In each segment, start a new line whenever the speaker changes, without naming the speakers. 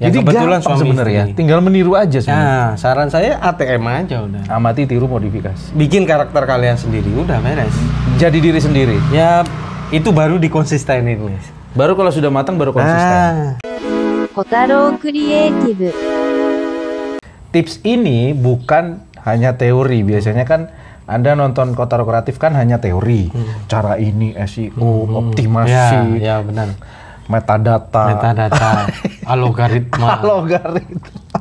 Ya, Jadi kebetulan suami sebenarnya, ya. tinggal meniru aja sih. Nah, saran saya ATM aja udah. Amati, tiru, modifikasi. Bikin karakter kalian sendiri, udah beres. Jadi diri sendiri. Ya, itu baru dikonsistenin, ini. Baru kalau sudah matang baru ah. konsisten. Ah. Kotaro Creative. Tips ini bukan hanya teori, biasanya kan anda nonton Kotaro Kreatif kan hanya teori. Hmm. Cara ini SEO, hmm. optimasi. Ya, ya benar metadata. Metadata. Alogaritma. Alogaritma.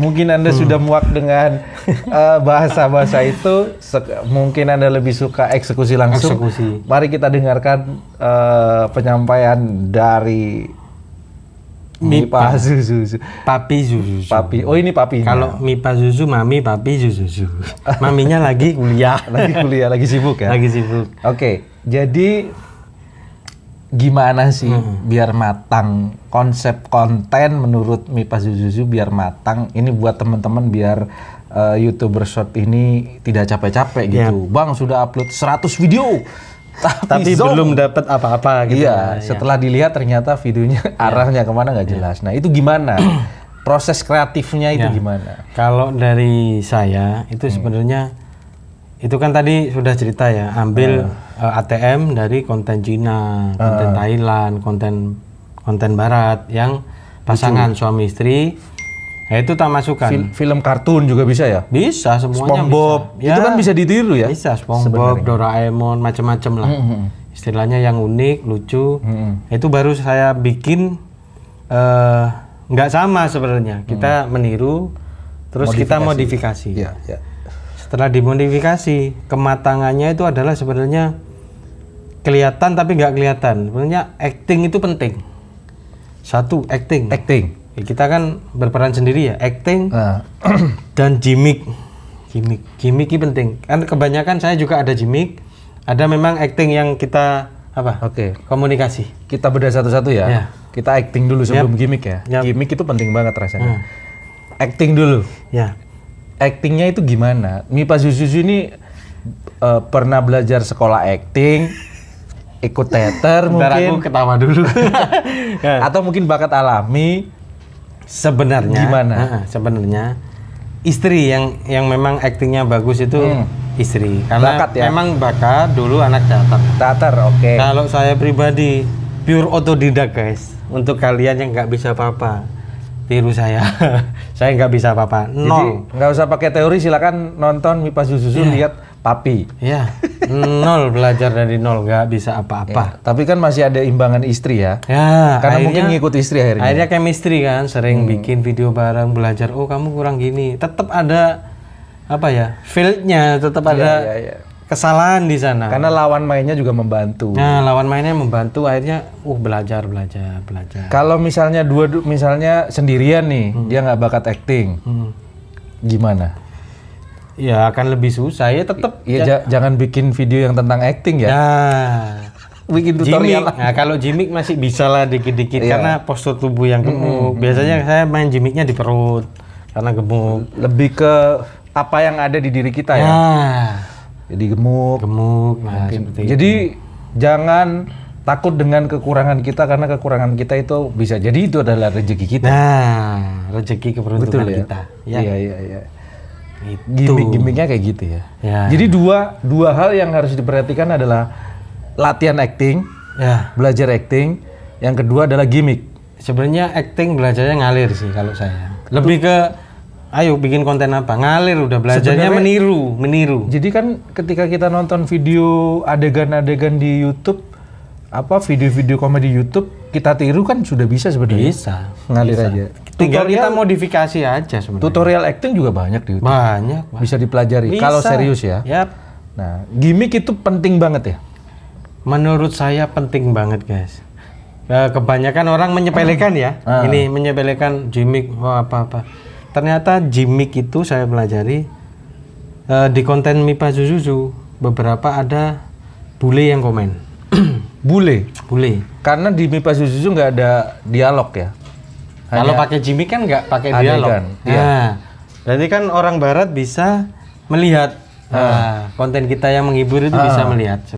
mungkin Anda hmm. sudah muak dengan eh, bahasa-bahasa uh, itu. Sek mungkin Anda lebih suka eksekusi langsung. Eksekusi. Mari kita dengarkan uh, penyampaian dari Mipa Zuzu. Papi Zuzu. Papi. Oh ini papi. Kalau Mipa Zuzu, mami papi Zuzu. Maminya lagi kuliah. lagi kuliah, lagi sibuk ya. Lagi sibuk. Oke. Okay, jadi gimana sih hmm. biar matang konsep konten menurut Mipas Zuzuzu biar matang ini buat teman-teman biar uh, youtuber short ini tidak capek-capek yeah. gitu bang sudah upload 100 video tapi, tapi belum dapat apa-apa gitu iya ya. setelah dilihat ternyata videonya yeah. arahnya kemana nggak iya. jelas yeah. nah itu gimana proses kreatifnya itu yeah. gimana kalau dari saya itu hmm. sebenarnya itu kan tadi sudah cerita ya ambil uh. Iya. Uh, eh, ATM dari konten Cina, konten uh. Thailand, konten konten Barat yang pasangan Lucu. suami istri ya itu tak masukkan. Fil film kartun juga bisa ya? Bisa semuanya. SpongeBob Ya, itu kan bisa ditiru ya? Bisa SpongeBob, Doraemon macam-macam lah. Mm -hmm. Istilahnya yang unik, lucu. -hmm. Itu baru saya bikin eh, nggak uh, sama sebenarnya. Kita mm. meniru, terus modifikasi. kita modifikasi. ya, ya setelah dimodifikasi kematangannya itu adalah sebenarnya kelihatan tapi nggak kelihatan sebenarnya acting itu penting satu acting acting ya, kita kan berperan sendiri ya acting uh. dan gimmick gimmick gimmick itu penting kan kebanyakan saya juga ada gimmick ada memang acting yang kita apa oke okay. komunikasi kita beda satu-satu ya yeah. kita acting dulu sebelum yep. gimmick ya yep. gimmick itu penting banget rasanya hmm. acting dulu ya actingnya itu gimana? Mipa Zuzuzu ini uh, pernah belajar sekolah acting, ikut teater Bentar mungkin. aku ketawa dulu. Atau mungkin bakat alami. Sebenarnya. Gimana? Uh, sebenarnya istri yang yang memang aktingnya bagus itu hmm. istri. Karena bakat ya? memang bakat dulu anak teater. Teater, oke. Okay. Kalau saya pribadi pure otodidak guys. Untuk kalian yang nggak bisa apa-apa tiru saya. saya nggak bisa apa-apa. Nol. Jadi nggak usah pakai teori, silakan nonton Mipas Susu yeah. lihat papi. ya nol belajar dari nol nggak bisa apa-apa. Ya, tapi kan masih ada imbangan istri ya. Ya. Karena akhirnya, mungkin ngikut istri akhirnya. Akhirnya chemistry kan, sering hmm. bikin video bareng belajar. Oh kamu kurang gini. Tetap ada apa ya fieldnya tetap iya, ada. Ya, ya, ya kesalahan di sana. Karena lawan mainnya juga membantu. Nah, lawan mainnya membantu akhirnya uh belajar belajar belajar. Kalau misalnya dua misalnya sendirian nih, hmm. dia nggak bakat acting. Hmm. Gimana? Ya akan lebih susah ya tetap. Ya, ya. jangan bikin video yang tentang acting ya. Nah. bikin tutorial. Jimik. Nah, kalau gimmick masih bisa lah dikit-dikit yeah. karena postur tubuh yang gemuk. Mm -hmm. Biasanya hmm. saya main gimmicknya di perut karena gemuk. Lebih ke apa yang ada di diri kita ya. Nah jadi gemuk gemuk nah, seperti jadi itu. jangan takut dengan kekurangan kita karena kekurangan kita itu bisa jadi itu adalah rezeki kita nah rezeki keberuntungan Betul, ya? kita ya iya iya iya gitu. gimmick-gimmicknya kayak gitu ya. ya jadi dua dua hal yang harus diperhatikan adalah latihan acting ya belajar acting yang kedua adalah gimmick sebenarnya acting belajarnya ngalir sih kalau saya lebih ke Ayo bikin konten apa? Ngalir udah belajarnya Sebenarnya, meniru, meniru. Jadi kan ketika kita nonton video adegan-adegan di YouTube apa video-video komedi YouTube kita tiru kan sudah bisa sebenarnya. Bisa. Ngalir bisa. aja. Tinggal kita modifikasi aja sebenarnya. Tutorial acting juga banyak di YouTube. Banyak. banyak. Bisa dipelajari bisa. kalau serius ya. Yap. Nah, gimmick itu penting banget ya. Menurut saya penting banget, guys eh, kebanyakan orang menyepelekan ya. Uh. Ini menyepelekan gimmick oh, apa-apa ternyata gimmick itu saya pelajari uh, di konten Mipa Zuzuzu beberapa ada bule yang komen bule bule karena di Mipa Zuzuzu nggak ada dialog ya Hanya kalau pakai gimmick kan nggak pakai dialog kan? nah ya. berarti kan orang Barat bisa melihat uh. Uh, konten kita yang menghibur itu uh. bisa melihat